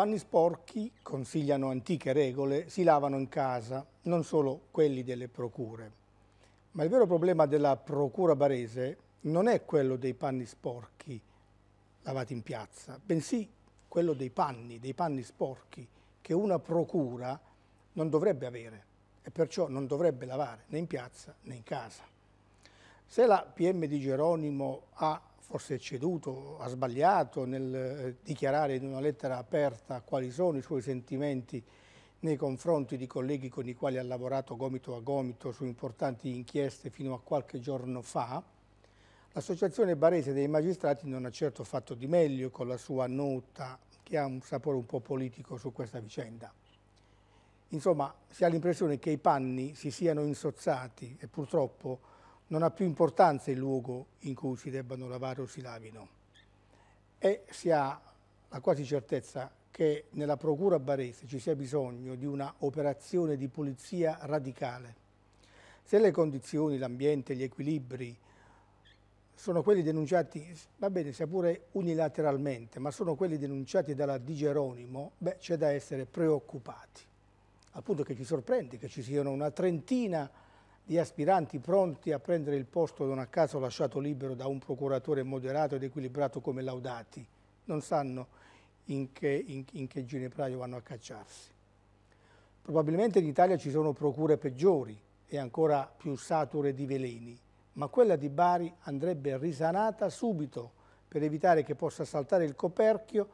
panni sporchi, consigliano antiche regole, si lavano in casa, non solo quelli delle procure. Ma il vero problema della procura barese non è quello dei panni sporchi lavati in piazza, bensì quello dei panni, dei panni sporchi, che una procura non dovrebbe avere e perciò non dovrebbe lavare né in piazza né in casa. Se la PM di Geronimo ha forse ceduto, ha sbagliato nel eh, dichiarare in una lettera aperta quali sono i suoi sentimenti nei confronti di colleghi con i quali ha lavorato gomito a gomito su importanti inchieste fino a qualche giorno fa, l'associazione barese dei magistrati non ha certo fatto di meglio con la sua nota che ha un sapore un po' politico su questa vicenda. Insomma, si ha l'impressione che i panni si siano insozzati e purtroppo non ha più importanza il luogo in cui si debbano lavare o si lavino e si ha la quasi certezza che nella procura barese ci sia bisogno di una operazione di pulizia radicale. Se le condizioni, l'ambiente, gli equilibri sono quelli denunciati, va bene, sia pure unilateralmente, ma sono quelli denunciati dalla Di Geronimo, beh, c'è da essere preoccupati. Al punto che ci sorprende che ci siano una trentina di di aspiranti pronti a prendere il posto non a caso lasciato libero da un procuratore moderato ed equilibrato come Laudati. Non sanno in che, in, in che ginepraio vanno a cacciarsi. Probabilmente in Italia ci sono procure peggiori e ancora più sature di veleni, ma quella di Bari andrebbe risanata subito per evitare che possa saltare il coperchio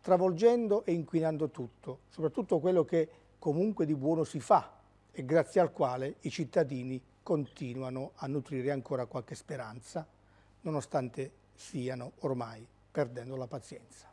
travolgendo e inquinando tutto, soprattutto quello che comunque di buono si fa e grazie al quale i cittadini continuano a nutrire ancora qualche speranza, nonostante stiano ormai perdendo la pazienza.